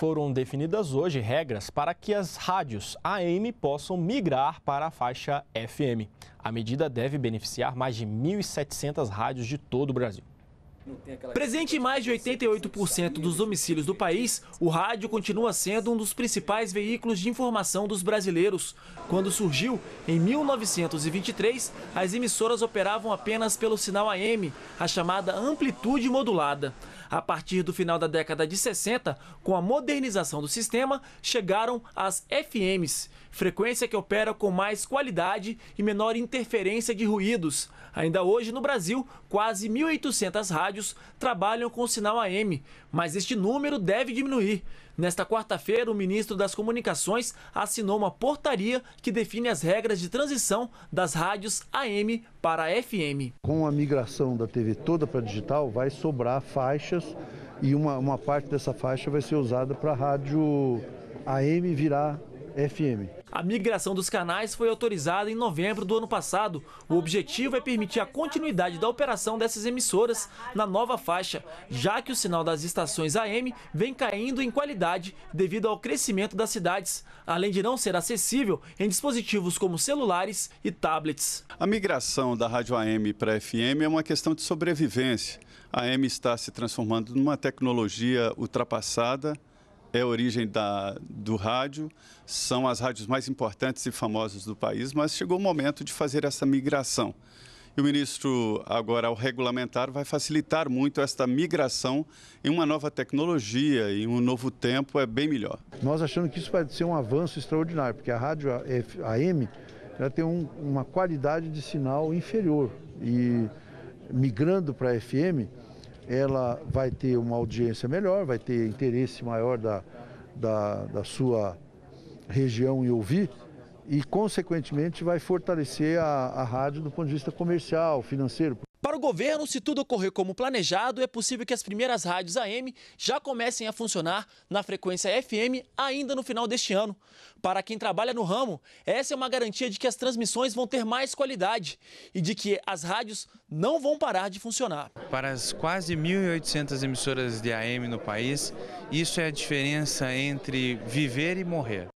foram definidas hoje regras para que as rádios AM possam migrar para a faixa FM. A medida deve beneficiar mais de 1.700 rádios de todo o Brasil. Presente em mais de 88% dos domicílios do país, o rádio continua sendo um dos principais veículos de informação dos brasileiros. Quando surgiu, em 1923, as emissoras operavam apenas pelo sinal AM, a chamada amplitude modulada. A partir do final da década de 60, com a modernização do sistema, chegaram as FMs, frequência que opera com mais qualidade e menor interferência de ruídos. Ainda hoje, no Brasil, quase 1.800 rádios rádios trabalham com sinal AM, mas este número deve diminuir. Nesta quarta-feira, o ministro das Comunicações assinou uma portaria que define as regras de transição das rádios AM para FM. Com a migração da TV toda para digital, vai sobrar faixas e uma, uma parte dessa faixa vai ser usada para rádio AM virar FM. A migração dos canais foi autorizada em novembro do ano passado. O objetivo é permitir a continuidade da operação dessas emissoras na nova faixa, já que o sinal das estações AM vem caindo em qualidade devido ao crescimento das cidades, além de não ser acessível em dispositivos como celulares e tablets. A migração da rádio AM para FM é uma questão de sobrevivência. A AM está se transformando numa tecnologia ultrapassada é a origem da, do rádio, são as rádios mais importantes e famosas do país, mas chegou o momento de fazer essa migração. E o ministro, agora, ao regulamentar, vai facilitar muito esta migração em uma nova tecnologia, em um novo tempo, é bem melhor. Nós achamos que isso vai ser um avanço extraordinário, porque a rádio AM ela tem um, uma qualidade de sinal inferior. E migrando para a FM, ela vai ter uma audiência melhor, vai ter interesse maior da, da, da sua região em ouvir, e, consequentemente, vai fortalecer a, a rádio do ponto de vista comercial, financeiro. Para o governo, se tudo ocorrer como planejado, é possível que as primeiras rádios AM já comecem a funcionar na frequência FM ainda no final deste ano. Para quem trabalha no ramo, essa é uma garantia de que as transmissões vão ter mais qualidade e de que as rádios não vão parar de funcionar. Para as quase 1.800 emissoras de AM no país, isso é a diferença entre viver e morrer.